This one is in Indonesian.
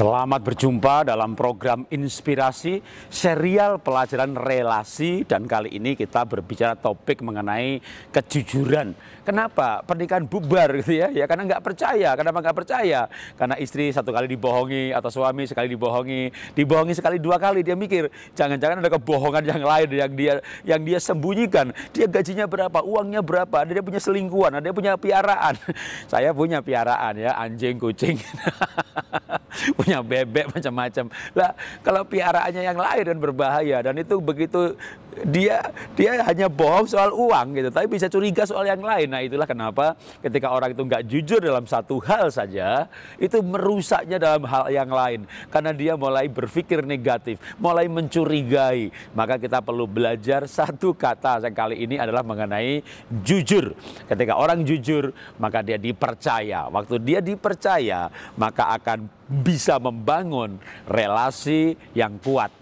Selamat berjumpa dalam program Inspirasi serial pelajaran relasi dan kali ini kita berbicara topik mengenai kejujuran. Kenapa pernikahan bubar gitu ya? Ya karena nggak percaya. Kenapa nggak percaya? Karena istri satu kali dibohongi atau suami sekali dibohongi, dibohongi sekali dua kali dia mikir jangan-jangan ada kebohongan yang lain yang dia yang dia sembunyikan. Dia gajinya berapa? Uangnya berapa? Ada dia punya selingkuhan, ada dia punya piaraan. Saya punya piaraan ya anjing kucing. punya bebek macam-macam. Lah kalau piaraannya yang lain dan berbahaya dan itu begitu dia dia hanya bohong soal uang gitu, tapi bisa curiga soal yang lain. Nah itulah kenapa ketika orang itu nggak jujur dalam satu hal saja, itu merusaknya dalam hal yang lain. Karena dia mulai berpikir negatif, mulai mencurigai. Maka kita perlu belajar satu kata yang kali ini adalah mengenai jujur. Ketika orang jujur, maka dia dipercaya. Waktu dia dipercaya, maka akan bisa membangun relasi yang kuat